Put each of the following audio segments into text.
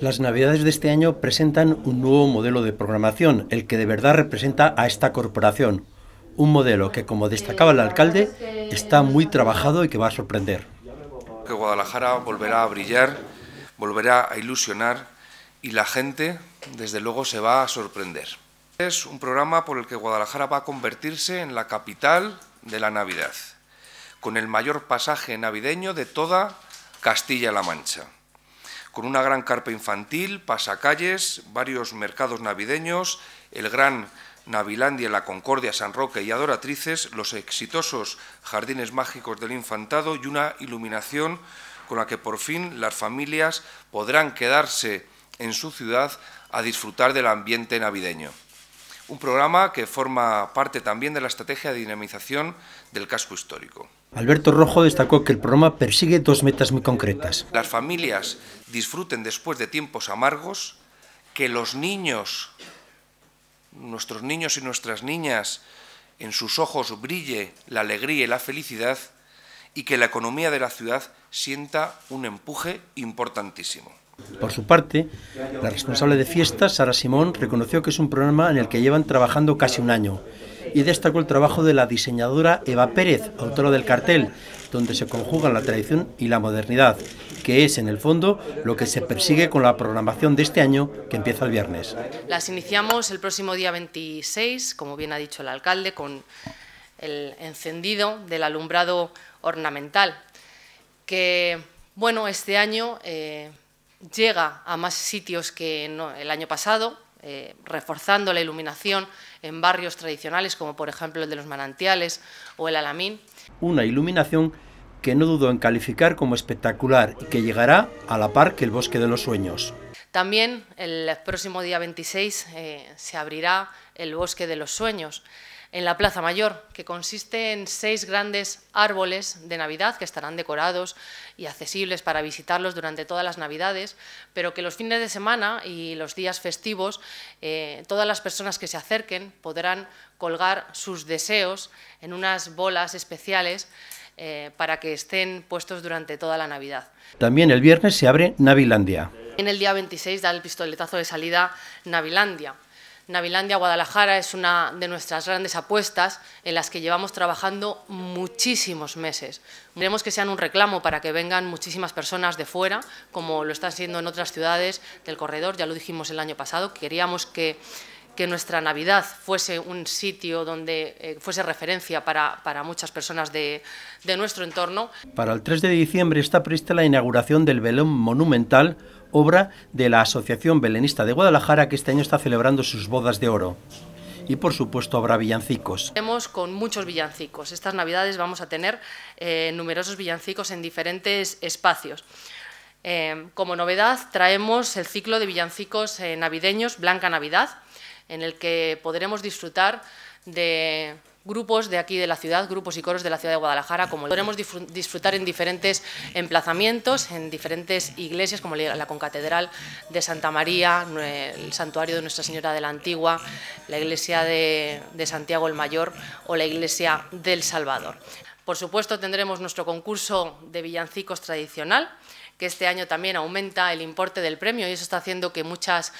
Las navidades de este año presentan un nuevo modelo de programación, el que de verdad representa a esta corporación. Un modelo que, como destacaba el alcalde, está muy trabajado y que va a sorprender. Que Guadalajara volverá a brillar, volverá a ilusionar y la gente, desde luego, se va a sorprender. Es un programa por el que Guadalajara va a convertirse en la capital de la Navidad, con el mayor pasaje navideño de toda Castilla-La Mancha con una gran carpa infantil, pasacalles, varios mercados navideños, el gran Navilandia, La Concordia, San Roque y Adoratrices, los exitosos jardines mágicos del infantado y una iluminación con la que por fin las familias podrán quedarse en su ciudad a disfrutar del ambiente navideño un programa que forma parte también de la estrategia de dinamización del casco histórico. Alberto Rojo destacó que el programa persigue dos metas muy concretas. Las familias disfruten después de tiempos amargos, que los niños, nuestros niños y nuestras niñas, en sus ojos brille la alegría y la felicidad y que la economía de la ciudad sienta un empuje importantísimo. Por su parte, la responsable de fiestas, Sara Simón, reconoció que es un programa en el que llevan trabajando casi un año y destacó el trabajo de la diseñadora Eva Pérez, autora del cartel, donde se conjugan la tradición y la modernidad, que es en el fondo lo que se persigue con la programación de este año que empieza el viernes. Las iniciamos el próximo día 26, como bien ha dicho el alcalde, con el encendido del alumbrado ornamental, que bueno, este año... Eh, llega a más sitios que el año pasado, eh, reforzando la iluminación en barrios tradicionales como por ejemplo el de los manantiales o el Alamín. Una iluminación que no dudo en calificar como espectacular y que llegará a la par que el Bosque de los Sueños. También el próximo día 26 eh, se abrirá el Bosque de los Sueños en la Plaza Mayor, que consiste en seis grandes árboles de Navidad que estarán decorados y accesibles para visitarlos durante todas las Navidades, pero que los fines de semana y los días festivos, eh, todas las personas que se acerquen podrán colgar sus deseos en unas bolas especiales eh, para que estén puestos durante toda la Navidad. También el viernes se abre Navilandia. En el día 26 da el pistoletazo de salida Navilandia. Navilandia Guadalajara es una de nuestras grandes apuestas en las que llevamos trabajando muchísimos meses. Queremos que sean un reclamo para que vengan muchísimas personas de fuera, como lo están siendo en otras ciudades del corredor, ya lo dijimos el año pasado, queríamos que que nuestra Navidad fuese un sitio donde eh, fuese referencia para, muchas personas de, nuestro entorno. Para el 3 de diciembre está prevista la inauguración del Belén Monumental, obra de la Asociación Belenista de Guadalajara que este año está celebrando sus bodas de oro y por supuesto habrá villancicos. Hemos con muchos villancicos. Estas navidades vamos a tener eh, numerosos villancicos en diferentes espacios. Eh, como novedad traemos el ciclo de villancicos navideños Blanca Navidad, en el que podremos disfrutar de grupos de aquí de la ciudad, grupos y coros de la ciudad de Guadalajara, como podremos disfrutar en diferentes emplazamientos, en diferentes iglesias, como la Concatedral de Santa María, el Santuario de Nuestra Señora de la Antigua, la Iglesia de, de Santiago el Mayor o la Iglesia del Salvador. Por supuesto, tendremos nuestro concurso de villancicos tradicional, que este año también aumenta el importe del premio y eso está haciendo que muchos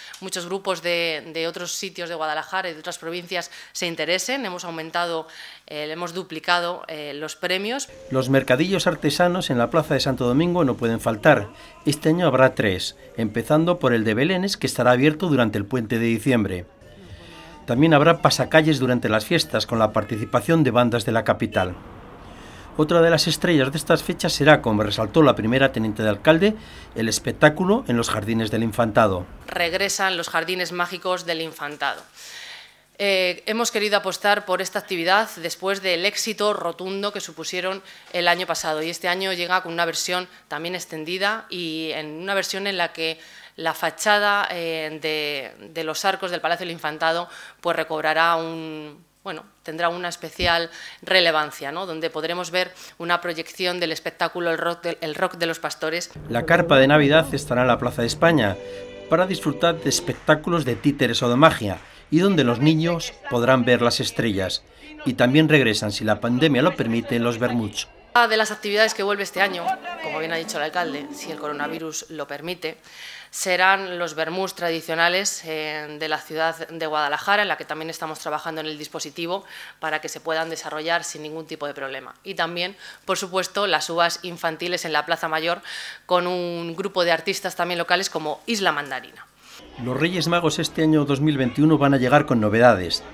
grupos de, otros sitios de Guadalajara y de otras provincias se interesen. Hemos aumentado, eh, hemos duplicado eh, los premios. Los mercadillos artesanos en la Plaza de Santo Domingo no pueden faltar. Este año habrá tres, empezando por el de Belénes, que estará abierto durante el puente de diciembre. También habrá pasacalles durante las fiestas con la participación de bandas de la capital. Otra de las estrellas de estas fechas será, como resaltó la primera teniente de alcalde, el espectáculo en los jardines del Infantado. Regresan los jardines mágicos del Infantado. Eh, hemos querido apostar por esta actividad después del éxito rotundo que supusieron el año pasado y este año llega con una versión también extendida y en una versión en la que la fachada eh, de, los arcos del Palacio del Infantado pues recobrará un, bueno, tendrá una especial relevancia, ¿no? donde podremos ver una proyección del espectáculo el rock, de, el rock de los Pastores. La carpa de Navidad estará en la Plaza de España para disfrutar de espectáculos de títeres o de magia y donde los niños podrán ver las estrellas. Y también regresan, si la pandemia lo permite, los vermuts. Ah, de las actividades que vuelve este año, como bien ha dicho el alcalde, si el coronavirus lo permite, serán los vermús tradicionales eh, de la ciudad de Guadalajara, en la que también estamos trabajando en el dispositivo para que se puedan desarrollar sin ningún tipo de problema. Y también, por supuesto, las uvas infantiles en la Plaza Mayor con un grupo de artistas también locales como Isla Mandarina. Los Reyes Magos este año 2021 van a llegar con novedades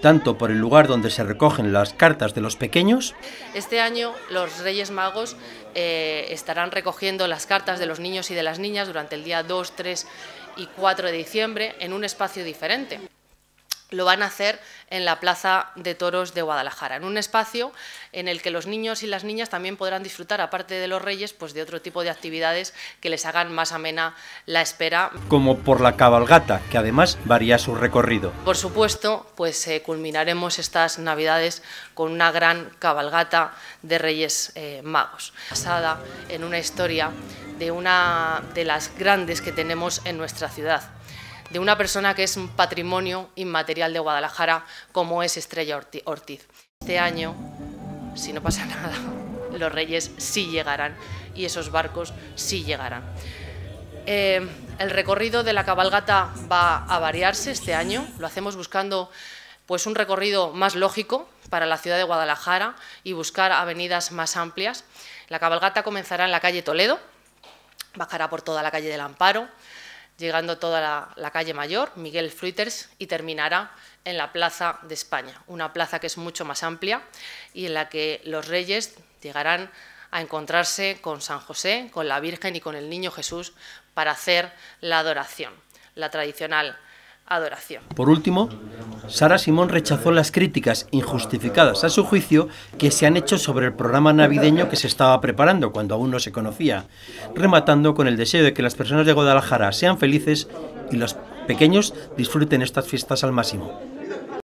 tanto por el lugar donde se recogen las cartas de los pequeños. Este año los Reyes Magos eh, estarán recogiendo las cartas de los niños y de las niñas durante el día 2, 3 y 4 de diciembre en un espacio diferente lo van a hacer en la Plaza de Toros de Guadalajara, en un espacio en el que los niños y las niñas también podrán disfrutar, aparte de los reyes, pues de otro tipo de actividades que les hagan más amena la espera. Como por la cabalgata, que además varía su recorrido. Por supuesto, pues eh, culminaremos estas navidades con una gran cabalgata de Reyes eh, Magos, basada en una historia de una de las grandes que tenemos en nuestra ciudad de una persona que es un patrimonio inmaterial de Guadalajara como es Estrella Ortiz. Este año, si no pasa nada, los reyes sí llegarán y esos barcos sí llegarán. Eh, el recorrido de la cabalgata va a variarse este año, lo hacemos buscando pues un recorrido más lógico para la ciudad de Guadalajara y buscar avenidas más amplias. La cabalgata comenzará en la calle Toledo, bajará por toda la calle del Amparo, llegando toda la, calle Mayor, Miguel Fruiters, y terminará en la Plaza de España, una plaza que es mucho más amplia y en la que los reyes llegarán a encontrarse con San José, con la Virgen y con el Niño Jesús para hacer la adoración, la tradicional adoración. Por último, Sara Simón rechazó las críticas injustificadas a su juicio que se han hecho sobre el programa navideño que se estaba preparando cuando aún no se conocía, rematando con el deseo de que las personas de Guadalajara sean felices y los pequeños disfruten estas fiestas al máximo.